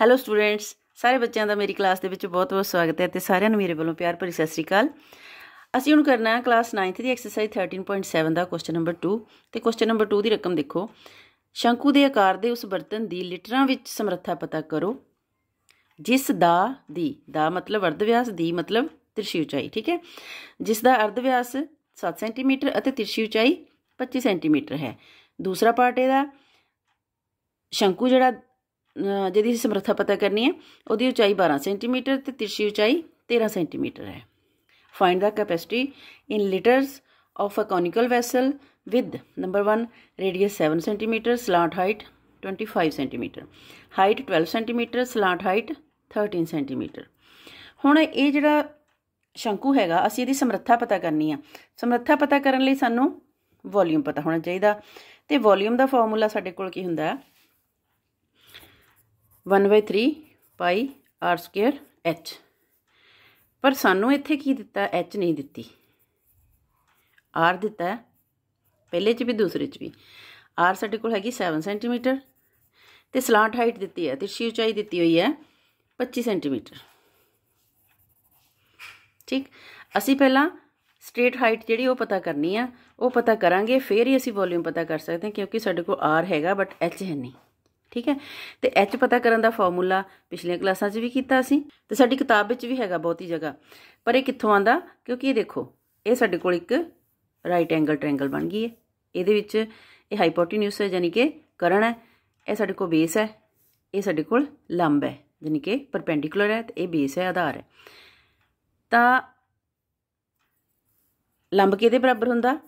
hello students ਸਾਰੇ ਬੱਚਿਆਂ ਦਾ ਮੇਰੀ ਕਲਾਸ ਦੇ ਵਿੱਚ ਬਹੁਤ-ਬਹੁਤ ਸਵਾਗਤ ਹੈ ਤੇ ਸਾਰਿਆਂ ਨੂੰ ਮੇਰੇ ਵੱਲੋਂ ਪਿਆਰ ਭਰੀ ਸਤਿ ਸ੍ਰੀ ਅਕਾਲ ਅਸੀਂ ਹੁਣ ਕਰਨਾ ਹੈ ਕਲਾਸ 9th ਦੀ ਐਕਸਰਸਾਈਜ਼ 13.7 ਦਾ ਕੁਐਸਚਨ ਨੰਬਰ 2 ਤੇ ਕੁਐਸਚਨ ਨੰਬਰ 2 ਦੀ ਰਕਮ ਦੇਖੋ ਸ਼ੰਕੂ ਦੇ ਆਕਾਰ ਦੇ ਉਸ ਬਰਤਨ ਦੀ ਲੀਟਰਾਂ ਵਿੱਚ ਸਮਰੱਥਾ ਪਤਾ ਕਰੋ ਜਿਸ ਦਾ ਦੀ ਦਾ ਮਤਲਬ ਅਰਧ ਵਿਆਸ ਦੀ ਮਤਲਬ ਤਿਰਛੀ ਉਚਾਈ ਠੀਕ ਹੈ ਜਿਸ ਦਾ ਅਰਧ ਵਿਆਸ 7 ਸੈਂਟੀਮੀਟਰ ਅਤੇ ਤਿਰਛੀ ਉਚਾਈ 25 ਸੈਂਟੀਮੀਟਰ ਹੈ ਦੂਸਰਾ ਪਾਰਟ ਇਹਦਾ ਸ਼ੰਕੂ ਜਿਹੜਾ ਜਿਹਦੀ ਅਸੀਂ ਸਮਰੱਥਾ ਪਤਾ ਕਰਨੀ ਹੈ ਉਹਦੀ ਉਚਾਈ 12 ਸੈਂਟੀਮੀਟਰ ਤੇ ਤਿਰਛੀ ਉਚਾਈ 13 ਸੈਂਟੀਮੀਟਰ ਹੈ find the capacity in litres of a conical vessel with number 1 radius 7 centimetre slant height 25 centimetre height 12 centimetre slant height 13 centimetre ਹੁਣ ਇਹ ਜਿਹੜਾ ਸ਼ੰਕੂ ਹੈਗਾ ਅਸੀਂ ਇਹਦੀ ਸਮਰੱਥਾ ਪਤਾ ਕਰਨੀ ਆ ਸਮਰੱਥਾ ਪਤਾ ਕਰਨ ਲਈ ਸਾਨੂੰ ਵੋਲਿਊਮ ਪਤਾ ਹੋਣਾ ਚਾਹੀਦਾ ਤੇ ਵੋਲਿਊਮ ਦਾ ਫਾਰਮੂਲਾ ਸਾਡੇ ਕੋਲ ਕੀ ਹੁੰਦਾ ਹੈ 1 by 3 pi r square h ਪਰ ਸਾਨੂੰ ਇੱਥੇ ਕੀ ਦਿੱਤਾ h ਨਹੀਂ ਦਿੱਤੀ r ਦਿੱਤਾ ਪਹਿਲੇ 'ਚ ਵੀ ਦੂਸਰੇ 'ਚ ਵੀ r ਸਾਡੇ ਕੋਲ ਹੈਗੀ 7 ਸੈਂਟੀਮੀਟਰ ਤੇ ਸਲਾਟ ਹਾਈਟ ਦਿੱਤੀ ਹੈ ਤਿਰਛੀ ਉਚਾਈ ਦਿੱਤੀ ਹੋਈ ਹੈ 25 ਸੈਂਟੀਮੀਟਰ ਠੀਕ ਅਸੀਂ ਪਹਿਲਾਂ ਸਟ੍ਰੇਟ ਹਾਈਟ ਜਿਹੜੀ ਉਹ ਪਤਾ ਕਰਨੀ ਆ ਉਹ ਪਤਾ ਕਰਾਂਗੇ ਫੇਰ ਹੀ ਅਸੀਂ ਵੋਲਿਊਮ ਪਤਾ ਕਰ ਸਕਦੇ ਹਾਂ ਕਿਉਂਕਿ ਸਾਡੇ ਕੋਲ r ਹੈਗਾ ਬਟ h ਹੈ ਨਹੀਂ ਠੀਕ ਹੈ ਤੇ ਐਚ ਪਤਾ ਕਰਨ ਦਾ ਫਾਰਮੂਲਾ ਪਿਛਲੀਆਂ ਕਲਾਸਾਂ 'ਚ ਵੀ ਕੀਤਾ ਸੀ ਤੇ ਸਾਡੀ ਕਿਤਾਬ ਵਿੱਚ ਵੀ ਹੈਗਾ ਬਹੁਤੀ ਜਗ੍ਹਾ ਪਰ ਇਹ ਕਿੱਥੋਂ ਆਂਦਾ ਕਿਉਂਕਿ ਇਹ ਦੇਖੋ ਇਹ ਸਾਡੇ ਕੋਲ ਇੱਕ ਰਾਈਟ ਐਂਗਲ ਟ੍ਰਾਇੰਗਲ ਬਣ ਗਈ ਹੈ ਇਹਦੇ ਵਿੱਚ ਇਹ ਹਾਈਪੋਟੈਨਿਊਸ ਹੈ ਯਾਨੀ ਕਿ ਕਰਨ ਹੈ ਇਹ ਸਾਡੇ ਕੋਲ ਬੇਸ ਹੈ ਇਹ ਸਾਡੇ ਕੋਲ ਲੰਬ ਹੈ ਯਾਨੀ ਕਿ ਪਰਪੈਂਡੀਕੂਲਰ ਹੈ ਤੇ ਇਹ ਬੇਸ ਹੈ ਆਧਾਰ ਹੈ ਤਾਂ ਲੰਬ ਕਿਹਦੇ ਬਰਾਬਰ ਹੁੰਦਾ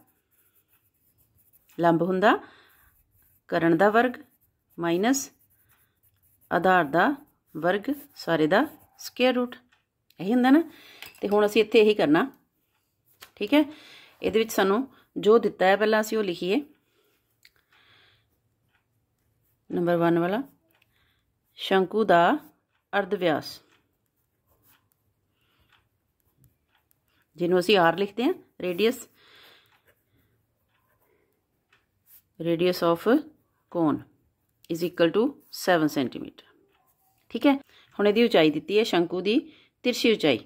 ਲੰਬ ਹੁੰਦਾ ਕਰਨ ਦਾ ਵਰਗ ਮਾਈਨਸ ਆਧਾਰ ਦਾ ਵਰਗ ਸਾਰੇ ਦਾ ਸਕੁਅਰ ਰੂਟ ਇਹੀ ਹੁੰਦਾ ਨਾ ਤੇ ਹੁਣ ਅਸੀਂ ਇੱਥੇ ਇਹੀ ਕਰਨਾ ਠੀਕ ਹੈ ਇਹਦੇ ਵਿੱਚ ਸਾਨੂੰ ਜੋ ਦਿੱਤਾ ਹੈ ਪਹਿਲਾਂ ਅਸੀਂ ਉਹ ਲਿਖੀਏ ਨੰਬਰ 1 ਵਾਲਾ ਸ਼ੰਕੂ ਦਾ ਅਰਧ ਵਿਆਸ ਜਿਹਨੂੰ ਅਸੀਂ r ਲਿਖਦੇ ਹਾਂ radius radius of cone is equal to 7 centimetre ਠੀਕ ਹੈ ਹੁਣ ਇਹਦੀ ਉਚਾਈ ਦਿੱਤੀ ਹੈ ਸ਼ੰਕੂ ਦੀ ਤਿਰਛੀ ਉਚਾਈ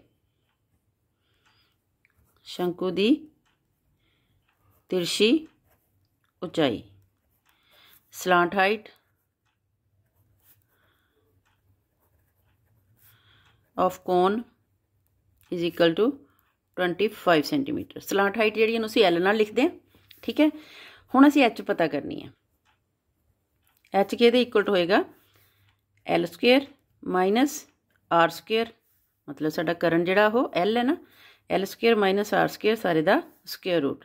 ਸ਼ੰਕੂ ਦੀ ਤਿਰਛੀ ਉਚਾਈ slant height of cone is equal to 25 centimetre slant height ਜਿਹੜੀ ਨੂੰ ਅਸੀਂ L ਨਾਲ ਲਿਖਦੇ ਹਾਂ ਠੀਕ ਹੈ ਹੁਣ ਅਸੀਂ H ਪਤਾ ਕਰਨੀ ਹੈ ਐਚ ਕੇ ਦੇ ਇਕੁਅਲ टू ਹੋਏਗਾ L square minus R square ਮਤਲਬ ਸਾਡਾ ਕਰਨ ਜਿਹੜਾ ਉਹ ਐਲ ਹੈ ਨਾ L square minus R square ਸਾਰੇ ਦਾ ਸਕੁਅਰ ਰੂਟ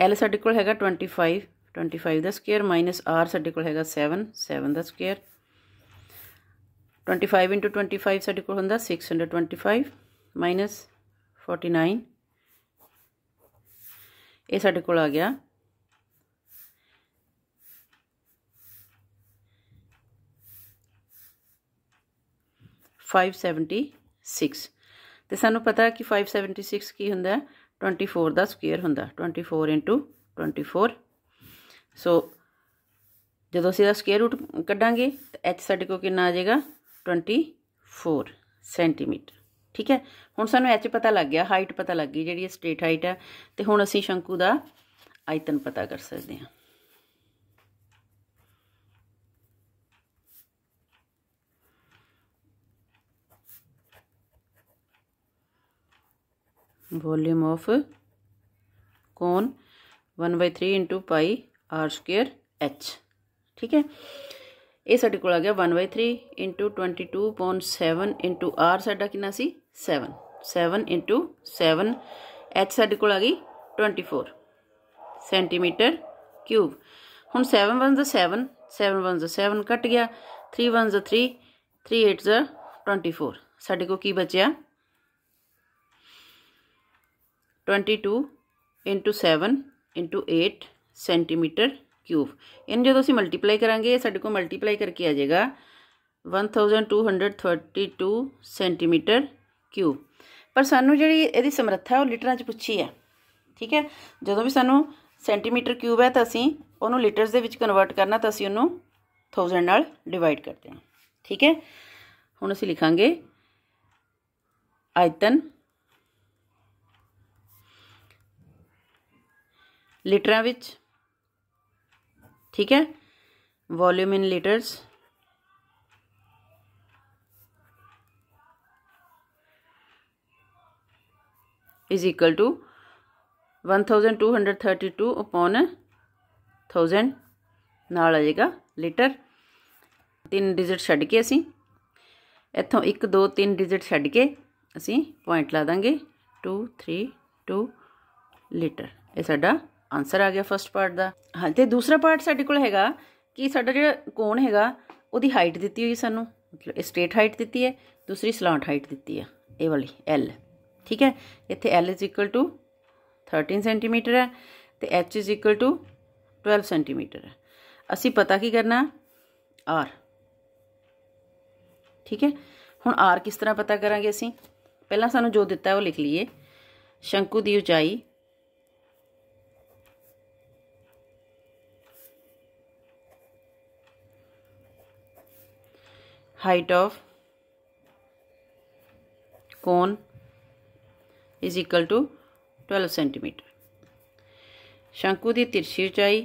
ਐਲ ਸਾਡੇ ਕੋਲ ਹੈਗਾ 25 25 ਦਾ ਸਕੁਅਰ ਮਾਈਨਸ ਆਰ ਸਾਡੇ ਕੋਲ ਹੈਗਾ 7 7 ਦਾ ਸਕੁਅਰ 25 25 ਸਾਡੇ ਕੋਲ ਹੁੰਦਾ 625 minus 49 ਇਹ ਸਾਡੇ ਕੋਲ ਆ ਗਿਆ 576 ਤੇ ਸਾਨੂੰ ਪਤਾ ਹੈ ਕਿ 576 ਕੀ ਹੁੰਦਾ ਹੈ 24 ਦਾ ਸਕੁਅਰ ਹੁੰਦਾ 24 24 ਸੋ ਜਦੋਂ ਅਸੀਂ ਦਾ ਸਕੁਅਰ ਰੂਟ ਕੱਢਾਂਗੇ ਤਾਂ h ਸਾਡੇ ਕੋਲ ਕਿੰਨਾ ਆ ਜਾਏਗਾ 24 ਸੈਂਟੀਮੀਟਰ ਠੀਕ ਹੈ ਹੁਣ ਸਾਨੂੰ h ਪਤਾ ਲੱਗ ਗਿਆ ਹਾਈਟ ਪਤਾ ਲੱਗ ਗਈ ਜਿਹੜੀ ਸਟ੍ਰੇਟ ਹਾਈਟ ਹੈ ਤੇ ਹੁਣ ਅਸੀਂ ਸ਼ੰਕੂ ਦਾ ਆਇਤਨ ਪਤਾ ਕਰ ਸਕਦੇ ਹਾਂ volume of cone one by three into pi R square H ਠੀਕ ਹੈ ਇਹ ਸਾਡੇ ਕੋਲ ਆ ਗਿਆ 1/3 22.7 r ਸਾਡਾ ਕਿੰਨਾ ਸੀ 7 7 7 h ਸਾਡੇ ਕੋਲ ਆ ਗਈ 24 ਸੈਂਟੀਮੀਟਰ ਕਿਊਬ ਹੁਣ 7 1 ਦਾ 7 7 1 ਦਾ 7 ਕੱਟ ਗਿਆ 3 1 ਦਾ 3 3 8 ਦਾ 24 ਸਾਡੇ ਕੋਲ ਕੀ ਬਚਿਆ 22 ਇੰਟੂ 7 ਇੰਟੂ 8 ਸੈਂਟੀਮੀਟਰ ਕਿਊਬ ਇਹਨੂੰ ਜਦੋਂ ਅਸੀਂ ਮਲਟੀਪਲਾਈ ਕਰਾਂਗੇ ਇਹ ਸਾਡੇ ਕੋਲ ਮਲਟੀਪਲਾਈ ਕਰਕੇ ਆ ਜਾਏਗਾ 1232 ਸੈਂਟੀਮੀਟਰ ਕਿਊਬ ਪਰ ਸਾਨੂੰ ਜਿਹੜੀ ਇਹਦੀ ਸਮਰੱਥਾ ਉਹ ਲੀਟਰਾਂ 'ਚ ਪੁੱਛੀ ਹੈ ਠੀਕ ਹੈ ਜਦੋਂ ਵੀ ਸਾਨੂੰ ਸੈਂਟੀਮੀਟਰ ਕਿਊਬ ਹੈ ਤਾਂ ਅਸੀਂ ਉਹਨੂੰ ਲੀਟਰਸ ਦੇ ਵਿੱਚ ਕਨਵਰਟ ਕਰਨਾ ਤਾਂ ਅਸੀਂ ਉਹਨੂੰ 1000 ਨਾਲ ਡਿਵਾਈਡ ਕਰਦੇ ਹਾਂ ਠੀਕ ਹੈ ਹੁਣ ਅਸੀਂ ਲਿਖਾਂਗੇ ਆਇਤਨ लीटर ठीक है volume in litres is equal to 1232 upon 1000 नाल आ जाएगा लीटर तीन डिजिट छड के असी इतों एक दो तीन डिजिट छ असी पॉइंट ला देंगे टू थ्री टू लीटर यह साडा ਆਨਸਰ ਆ ਗਿਆ ਫਰਸਟ ਪਾਰਟ ਦਾ ਹਾਂ ਤੇ ਦੂਸਰਾ ਪਾਰਟ ਸਾਡੇ ਕੋਲ ਹੈਗਾ ਕਿ ਸਾਡਾ ਜਿਹੜਾ ਕੋਣ ਹੈਗਾ ਉਹਦੀ ਹਾਈਟ ਦਿੱਤੀ ਹੋਈ ਸਾਨੂੰ ਮਤਲਬ ਸਟ੍ਰੇਟ ਹਾਈਟ ਦਿੱਤੀ ਹੈ ਦੂਸਰੀ ਸਲਾਂਟ ਹਾਈਟ ਦਿੱਤੀ ਹੈ ਇਹ ਵਾਲੀ l ਠੀਕ ਹੈ ਇੱਥੇ l 13 ਸੈਂਟੀਮੀਟਰ ਹੈ ਤੇ h 12 ਸੈਂਟੀਮੀਟਰ ਹੈ ਅਸੀਂ ਪਤਾ ਕੀ ਕਰਨਾ r ਠੀਕ ਹੈ ਹੁਣ r ਕਿਸ ਤਰ੍ਹਾਂ ਪਤਾ ਕਰਾਂਗੇ ਅਸੀਂ ਪਹਿਲਾਂ ਸਾਨੂੰ ਜੋ ਦਿੱਤਾ ਉਹ ਲਿਖ ਲਈਏ ਸ਼ੰਕੂ ਦੀ ਉਚਾਈ height of cone is equal to 12 centimeter शंकु की तिरछी उचाई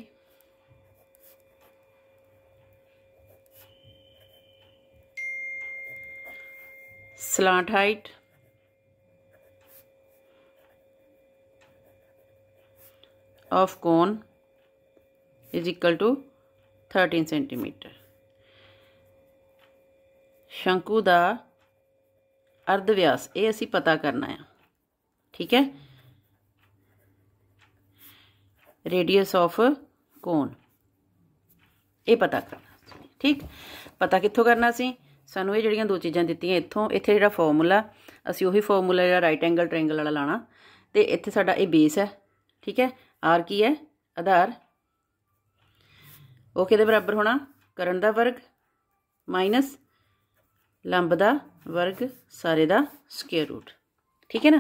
slant height of cone is equal to 13 centimeter ਸ਼ੰਕੂ ਦਾ ਅਰਧ ਵਿਆਸ ਇਹ ਅਸੀਂ ਪਤਾ ਕਰਨਾ ਹੈ ਠੀਕ ਹੈ ਰੇਡੀਅਸ ਆਫ ਕੋਨ ਇਹ ਪਤਾ ਕਰਨਾ ਠੀਕ ਪਤਾ ਕਿੱਥੋਂ ਕਰਨਾ ਸੀ ਸਾਨੂੰ ਇਹ ਜਿਹੜੀਆਂ ਦੋ ਚੀਜ਼ਾਂ ਦਿੱਤੀਆਂ ਇੱਥੋਂ ਇੱਥੇ ਜਿਹੜਾ ਫਾਰਮੂਲਾ ਅਸੀਂ ਉਹੀ ਫਾਰਮੂਲਾ ਜਿਹੜਾ ਰਾਈਟ ਐਂਗਲ ਟ੍ਰਾਇੰਗਲ ਵਾਲਾ ਲਾਣਾ ਤੇ ਇੱਥੇ ਸਾਡਾ ਇਹ ਬੇਸ ਹੈ ਠੀਕ ਹੈ ਆਰ ਕੀ ਹੈ ਆਧਾਰ ਉਹ ਦੇ ਬਰਾਬਰ ਹੋਣਾ ਕਰਨ ਦਾ ਵਰਗ ਮਾਈਨਸ ਲੰਬ ਦਾ ਵਰਗ ਸਾਰੇ ਦਾ ਸਕੁਅਰ ਰੂਟ ਠੀਕ ਹੈ ਨਾ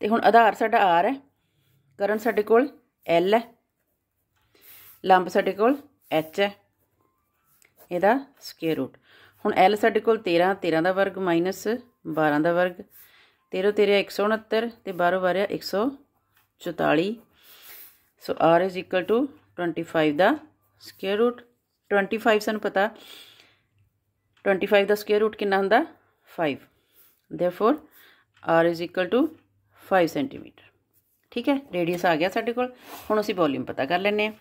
ਤੇ ਹੁਣ ਆਧਾਰ ਸਾਡਾ r ਹੈ ਕਰਨ ਸਾਡੇ ਕੋਲ l ਹੈ ਲੰਬ ਸਾਡੇ ਕੋਲ h ਹੈ ਇਹਦਾ ਸਕੁਅਰ ਰੂਟ ਹੁਣ l ਸਾਡੇ ਕੋਲ 13 13 ਦਾ ਵਰਗ ਮਾਈਨਸ 12 ਦਾ ਵਰਗ 13 13 169 ਤੇ 12 12 144 ਸੋ r 25 ਦਾ ਸਕੁਅਰ ਰੂਟ 25 ਸਾਨੂੰ ਪਤਾ ट्वेंटी फाइव का स्केयर रूट कि हों five for R is equal to five centimetre ठीक है रेडियस आ गया साढ़े को असं वॉल्यूम पता कर लें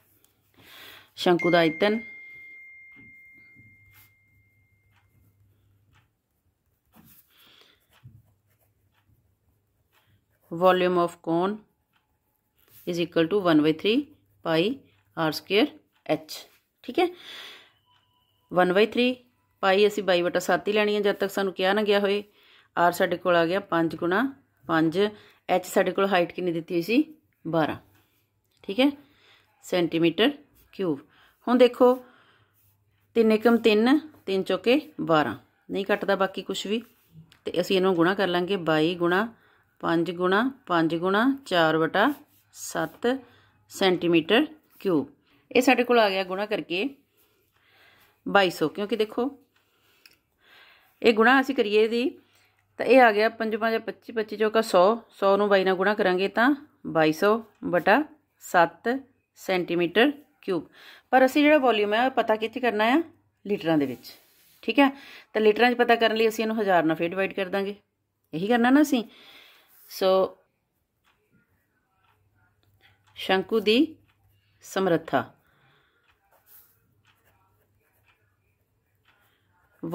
शंकु का आयतन volume of cone is equal to one by three pi R square H ठीक है वन बाई थ्री ਪਾਈ ਅਸੀਂ 22 ਵਟਾ 7 ਹੀ ਲੈਣੀ ਹੈ ਜਦ ਤੱਕ ਸਾਨੂੰ ਕਿਹਾ ਨਾ ਗਿਆ ਹੋਏ ਆਰ ਸਾਡੇ ਕੋਲ ਆ ਗਿਆ 5 ਗੁਣਾ 5 ਐਚ ਸਾਡੇ ਕੋਲ ਹਾਈਟ ਕਿੰਨੀ ਦਿੱਤੀ ਹੋਈ ਸੀ 12 ਠੀਕ ਹੈ ਸੈਂਟੀਮੀਟਰ ਕਿਊਬ ਹੁਣ ਦੇਖੋ 3 ਇਕਮ 3 3 ਚੋਕੇ 12 ਨਹੀਂ ਕੱਟਦਾ ਬਾਕੀ ਕੁਝ ਵੀ ਤੇ ਅਸੀਂ ਇਹਨੂੰ ਗੁਣਾ ਕਰ ਲਾਂਗੇ 22 ਗੁਣਾ 5 ਗੁਣਾ 5 ਗੁਣਾ 4 ਵਟਾ 7 ਸੈਂਟੀਮੀਟਰ ਕਿਊਬ ਇਹ ਸਾਡੇ ਕੋਲ ਆ ਗਿਆ ਗੁਣਾ ਕਰਕੇ 2200 ਕਿਉਂਕਿ ਦੇਖੋ ਇਹ ਗੁਣਾ ਅਸੀਂ ਕਰੀਏ ਦੀ ਤਾਂ ਇਹ ਆ ਗਿਆ 5 5 25 25 ਚੌਕਾ 100 100 ਨੂੰ 22 ਨਾਲ ਗੁਣਾ ਕਰਾਂਗੇ ਤਾਂ 2200 ਬਟਾ 7 ਸੈਂਟੀਮੀਟਰ ਕਿਊਬ ਪਰ ਅਸੀਂ ਜਿਹੜਾ ਵੋਲਿਊਮ ਹੈ ਉਹ ਪਤਾ ਕਿੱਥੇ ਕਰਨਾ ਹੈ ਲੀਟਰਾਂ ਦੇ ਵਿੱਚ ਠੀਕ ਹੈ ਤਾਂ ਲੀਟਰਾਂ 'ਚ ਪਤਾ ਕਰਨ ਲਈ ਅਸੀਂ ਇਹਨੂੰ ਹਜ਼ਾਰ ਨਾਲ ਫੇਰ ਡਿਵਾਈਡ ਕਰ ਦਾਂਗੇ ਇਹੀ ਕਰਨਾ ਨਾ ਅਸੀਂ ਸੋ ਸ਼ੰਕੂ ਦੀ ਸਮਰੱਥਾ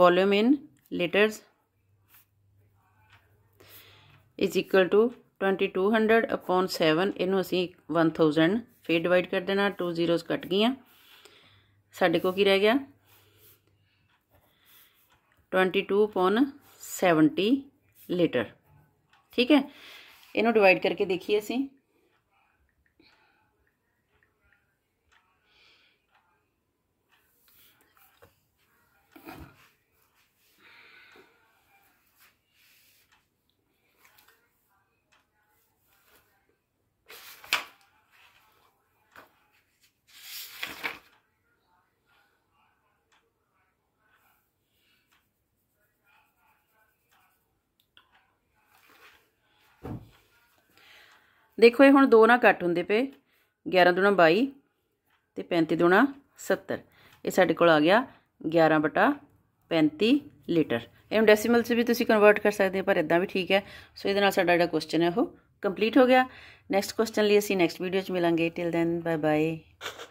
volume in liters is equal to 2200 upon 7 ਇਹਨੂੰ ਅਸੀਂ 1000 ਫੇਰ ਡਿਵਾਈਡ ਕਰ ਦੇਣਾ 2 ਜ਼ੀਰੋਜ਼ ਕੱਟ ਗਈਆਂ ਸਾਡੇ ਕੋਲ ਕੀ ਰਹਿ ਗਿਆ 22 upon 70 liter ਠੀਕ ਹੈ ਇਹਨੂੰ ਡਿਵਾਈਡ ਕਰਕੇ ਦੇਖੀਏ ਅਸੀਂ ਦੇਖੋ ਇਹ ਹੁਣ 2 ਨਾਲ ਕੱਟ ਹੁੰਦੇ ਪਏ 11 ਦੁਣਾ 22 ਤੇ 35 ਦੁਣਾ 70 ਇਹ ਸਾਡੇ ਕੋਲ ਆ ਗਿਆ 11 ਬਟਾ 35 ਲੀਟਰ ਇਹਨੂੰ ਡੈਸੀਮਲ 'ਚ ਵੀ ਤੁਸੀਂ ਕਨਵਰਟ ਕਰ ਸਕਦੇ ਹੋ ਪਰ ਇਦਾਂ ਵੀ ਠੀਕ ਹੈ ਸੋ ਇਹਦੇ ਨਾਲ ਸਾਡਾ ਜਿਹੜਾ ਕੁਐਸਚਨ ਹੈ ਉਹ ਕੰਪਲੀਟ ਹੋ ਗਿਆ ਨੈਕਸਟ ਕੁਐਸਚਨ ਲਈ ਅਸੀਂ ਨੈਕਸਟ ਵੀਡੀਓ 'ਚ ਮਿਲਾਂਗੇ ਟਿਲ ਦੈਨ ਬਾਏ ਬਾਏ